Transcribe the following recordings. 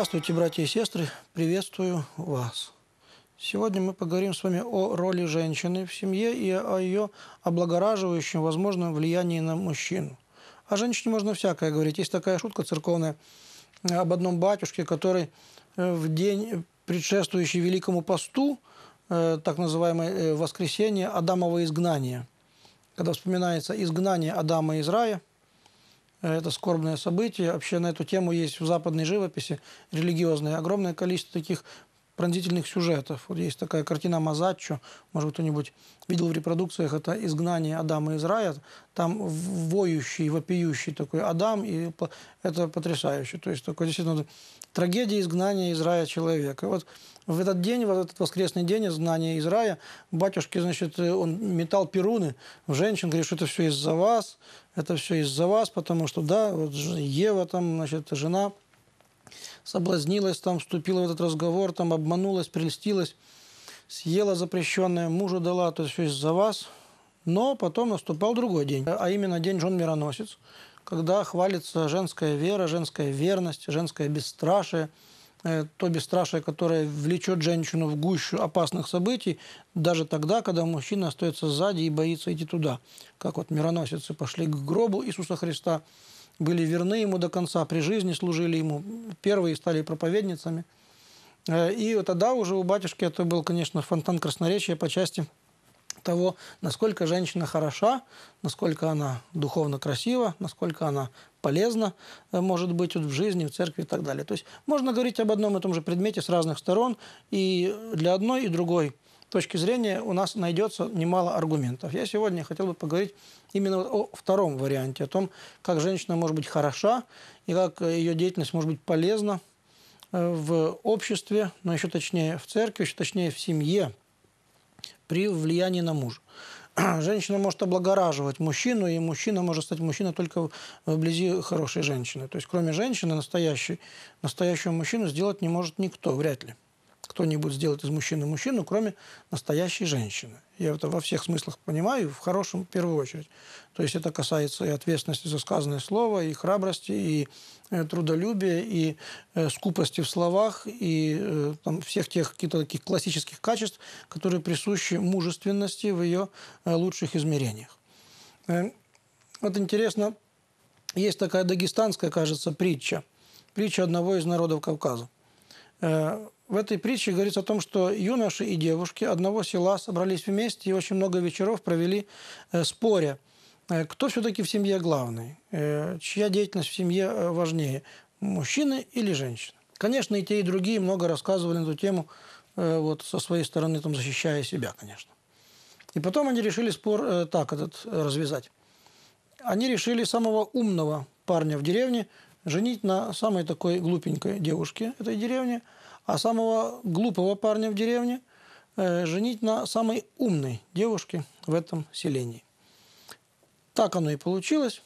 Здравствуйте, братья и сестры! Приветствую вас! Сегодня мы поговорим с вами о роли женщины в семье и о ее облагораживающем возможном влиянии на мужчину. О женщине можно всякое говорить. Есть такая шутка церковная об одном батюшке, который э, в день, предшествующий Великому посту, э, так называемое э, воскресенье Адамова изгнания, когда вспоминается изгнание Адама из рая – Э, это скорбное событие. Вообще на эту тему есть в западной живописи религиозное огромное количество таких пронзительных сюжетов. Вот есть такая картина Мазаччо, может кто-нибудь видел в репродукциях, это «Изгнание Адама из рая». Там воющий, вопиющий такой Адам, и это потрясающе. То есть такое действительно трагедия изгнания из рая человека. Вот в этот день, в этот воскресный день изгнания из рая, батюшки, значит, он метал перуны в женщин, говорит, что это все из-за вас, это все из-за вас, потому что, да, вот Ева там, значит, жена соблазнилась, там вступила в этот разговор, там обманулась, прельстилась, съела запрещенное, мужу дала, то есть все из-за вас. Но потом наступал другой день, а именно день Джон Мироносец, когда хвалится женская вера, женская верность, женское бесстрашие, э, то бесстрашие, которое влечет женщину в гущу опасных событий, даже тогда, когда мужчина остается сзади и боится идти туда. Как вот мироносицы пошли к гробу Иисуса Христа – были верны ему до конца, при жизни служили ему, первые стали проповедницами. Э, и тогда уже у батюшки это был, конечно, фонтан красноречия по части того, насколько женщина хороша, насколько она духовно красива, насколько она полезна, э, может быть, вот в жизни, в церкви и так далее. То есть можно говорить об одном и том же предмете с разных сторон, и для одной, и другой – точки зрения у нас найдется немало аргументов. Я сегодня хотел бы поговорить именно о втором варианте, о том, как женщина может быть хороша и как э, ее деятельность может быть полезна э, в обществе, но еще точнее в церкви, еще точнее в семье при влиянии на мужа. Женщина может облагораживать мужчину, и мужчина может стать мужчиной только э, вблизи хорошей женщины. То есть кроме женщины настоящей, настоящего мужчину сделать не может никто, вряд ли кто-нибудь сделать из мужчины мужчину, кроме настоящей женщины. Я это во всех смыслах понимаю, в хорошем в первую очередь. То есть это касается и ответственности за сказанное слово, и храбрости, и э, трудолюбия, и э, скупости в словах, и э, там, всех тех каких-то таких классических качеств, которые присущи мужественности в ее лучших измерениях. Вот интересно, есть такая дагестанская, кажется, притча. Притча одного из народов Кавказа в этой притче говорится о том, что юноши и девушки одного села собрались вместе и очень много вечеров провели э, споря. Э, кто все-таки в семье главный? Э, чья деятельность в семье важнее? Мужчины или женщины? Конечно, и те, и другие много рассказывали на эту тему, вот со своей стороны, там, защищая себя, конечно. И потом они решили спор так этот развязать. Они решили самого умного парня в деревне женить на самой такой глупенькой девушке этой деревни – а самого глупого парня в деревне э, женить на самой умной девушке в этом селении. Так оно и получилось,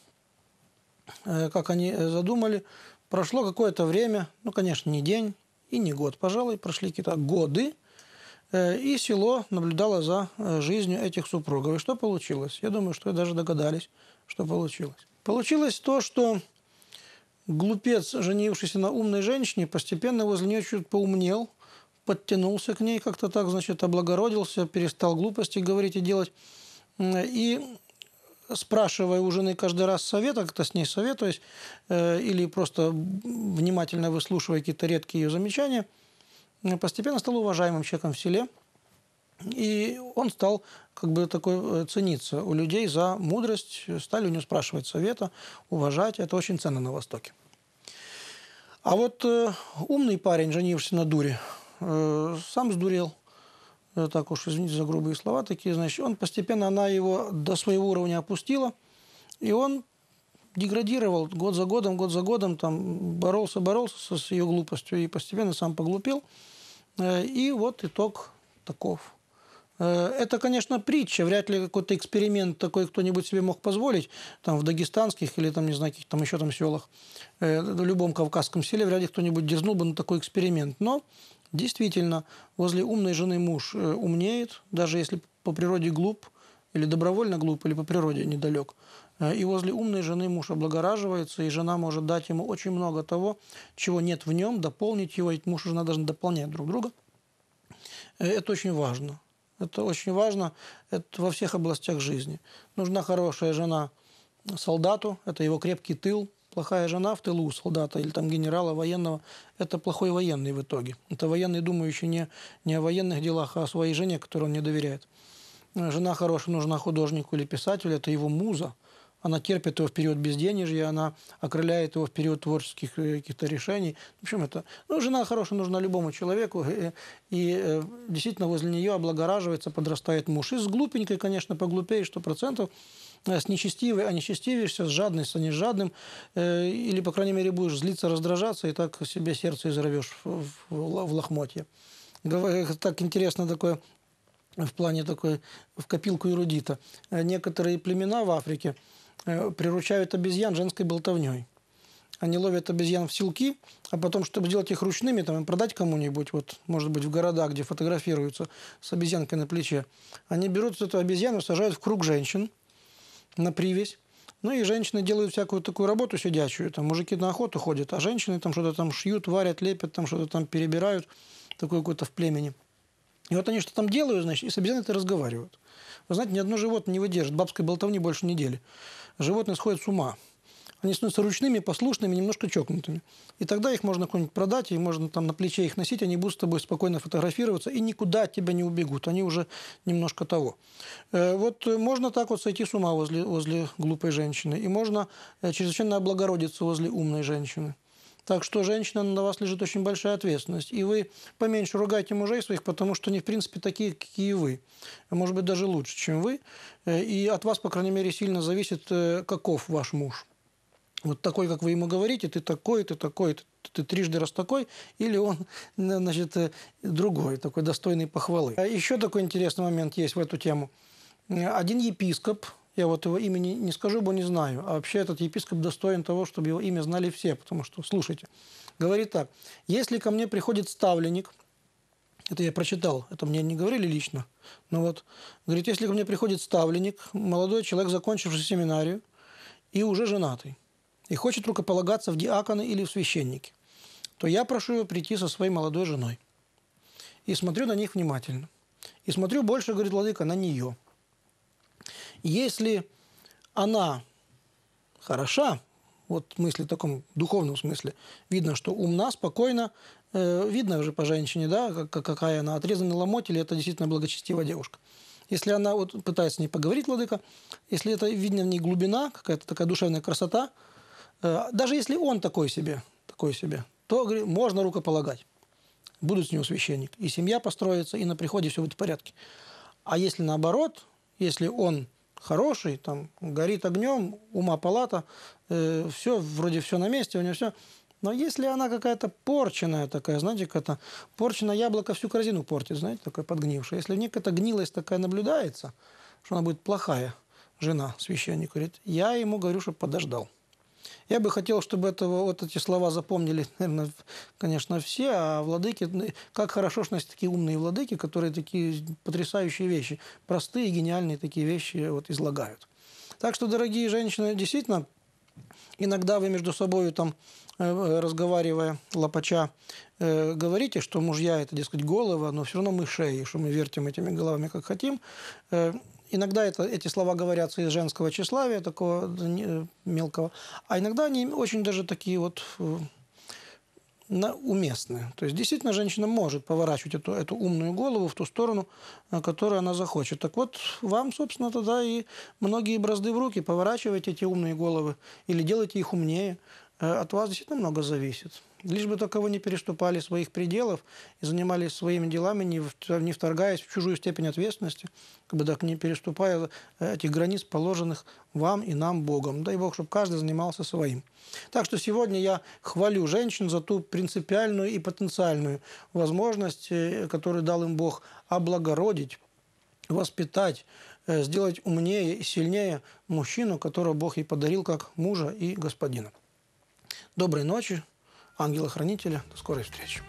э, как они э, задумали. Прошло какое-то время, ну, конечно, не день и не год, пожалуй, прошли какие-то годы, и село наблюдало за жизнью этих супругов. И что получилось? Я думаю, что вы даже догадались, что получилось. Получилось то, что Глупец, женившийся на умной женщине, постепенно возле нее чуть поумнел, подтянулся к ней, как-то так, значит, облагородился, перестал глупости говорить и делать. Э, и спрашивая у жены каждый раз совета, как-то с ней советуясь, э, или просто внимательно выслушивая какие-то редкие ее замечания, э, постепенно стал уважаемым человеком в селе – и он стал как бы такой э, цениться у людей за мудрость, стали у него спрашивать совета, уважать. Это очень ценно на Востоке. А вот э, умный парень, женившийся на дуре, э, сам сдурел. Э, так уж, извините за грубые слова такие. Значит, он постепенно, она его до своего уровня опустила. И он деградировал год за годом, год за годом, там, боролся, боролся с ее глупостью и постепенно сам поглупел. Э, и вот итог таков. Э, это, конечно, притча, вряд ли какой-то эксперимент такой кто-нибудь себе мог позволить, там, в дагестанских или, там, не знаю, каких там еще там селах, э, в любом кавказском селе вряд ли кто-нибудь дерзнул бы на такой эксперимент. Но действительно, возле умной жены муж э, умнеет, даже если по природе глуп, или добровольно глуп, или по природе недалек. И возле умной жены муж облагораживается, и жена может дать ему очень много того, чего нет в нем, дополнить его, ведь муж и жена должны дополнять друг друга. Это очень важно. Это очень важно это во всех областях жизни. Нужна хорошая жена солдату, это его крепкий тыл. Плохая жена в тылу солдата или там генерала военного – это плохой военный в итоге. Это военный, думающий не, не о военных делах, а о своей жене, которой он не доверяет. Жена хорошая нужна художнику или писателю – это его муза – она терпит его в период безденежья, она окрыляет его в период творческих э, каких-то решений. В общем, это... Ну, жена хорошая нужна любому человеку, э, э, и, и действительно возле нее облагораживается, подрастает муж. И с глупенькой, конечно, поглупее, что процентов, с нечестивой, а нечестивишься, с жадной, а не жадным, э, или, по крайней мере, будешь злиться, раздражаться, и так себе сердце изорвешь в, в, в лохмотье. Так интересно такое в плане такой, в копилку эрудита. Некоторые племена в Африке, Э, приручают обезьян женской болтовней. Они ловят обезьян в селки, а потом, чтобы сделать их ручными, там, и продать кому-нибудь, вот, может быть, в городах, где фотографируются с обезьянкой на плече, они берут эту обезьяну, сажают в круг женщин на привязь, ну и женщины делают всякую такую работу сидячую. Там мужики на охоту ходят, а женщины там что-то там шьют, варят, лепят, там что-то там перебирают, такое какое-то в племени. И вот они что там делают, значит, и с обезьянами разговаривают. Вы знаете, ни одно животное не выдержит бабской болтовни больше недели животные сходят с ума. Они становятся ручными, послушными, немножко чокнутыми. И тогда их можно куда-нибудь продать, и можно там на плече их носить, они будут с тобой спокойно фотографироваться и никуда от тебя не убегут. Они уже немножко того. Э, вот можно так вот сойти с ума возле, возле глупой женщины, и можно э, чрезвычайно облагородиться возле умной женщины. Так что, женщина, на вас лежит очень большая ответственность. И вы поменьше ругайте мужей своих, потому что они, в принципе, такие, какие вы. Может быть, даже лучше, чем вы. Э, и от вас, по крайней мере, сильно зависит, э, каков ваш муж. Вот такой, как вы ему говорите, ты такой, ты такой, ты, ты трижды раз такой, или он, значит, э, другой, такой достойный похвалы. А еще такой интересный момент есть в эту тему. Один епископ я вот его имени не скажу, бо не знаю. А вообще этот епископ достоин того, чтобы его имя знали все, потому что, слушайте, говорит так. «Если ко мне приходит ставленник, это я прочитал, это мне не говорили лично, но вот, говорит, если ко мне приходит ставленник, молодой человек, закончивший семинарию, и уже женатый, и хочет рукополагаться в диаконы или в священники, то я прошу его прийти со своей молодой женой. И смотрю на них внимательно. И смотрю больше, говорит Владыка, на нее. Если она хороша, вот в мысли в таком духовном смысле, видно, что умна, спокойна, э, видно уже по женщине, да, какая она, отрезанный ломоть, или это действительно благочестивая девушка. Если она вот пытается с ней поговорить, владыка, если это видно в ней глубина, какая-то такая душевная красота, э, даже если он такой себе, такой себе, то говорит, можно рукополагать. Будут с него священник. И семья построится, и на приходе все будет в порядке. А если наоборот, если он хороший, там горит огнем, ума палата, э, все, вроде все на месте, у него все. Но если она какая-то порченная такая, знаете, как это порченное яблоко всю корзину портит, знаете, такая подгнившая. Если в ней какая-то гнилость такая наблюдается, что она будет плохая, жена священник говорит, я ему говорю, чтобы подождал. Я бы хотел, чтобы это, вот эти слова запомнили, наверное, конечно, все, а владыки, ну, как хорошо, что есть такие умные владыки, которые такие потрясающие вещи, простые, гениальные такие вещи вот излагают. Так что, дорогие женщины, действительно, иногда вы между собой там э, э, разговаривая лопача, э, говорите, что мужья – это, дескать, голова, но все равно мы шеи, что мы вертим этими головами, как хотим. Иногда это, эти слова говорятся из женского тщеславия, такого мелкого, а иногда они очень даже такие вот э, уместные, То есть действительно женщина может поворачивать эту, эту умную голову в ту сторону, которую она захочет. Так вот, вам, собственно, тогда и многие бразды в руки. Поворачивайте эти умные головы или делайте их умнее. Э, от вас действительно много зависит. Лишь бы только вы не переступали своих пределов и занимались своими делами, не, вторгаясь в чужую степень ответственности, как бы так не переступая э, этих границ, положенных вам и нам Богом. Дай Бог, чтобы каждый занимался своим. Так что сегодня я хвалю женщин за ту принципиальную и потенциальную возможность, э, которую дал им Бог облагородить, воспитать, сделать умнее и сильнее мужчину, которого Бог и подарил как мужа и господина. Доброй ночи, ангела-хранителя, до скорой встречи.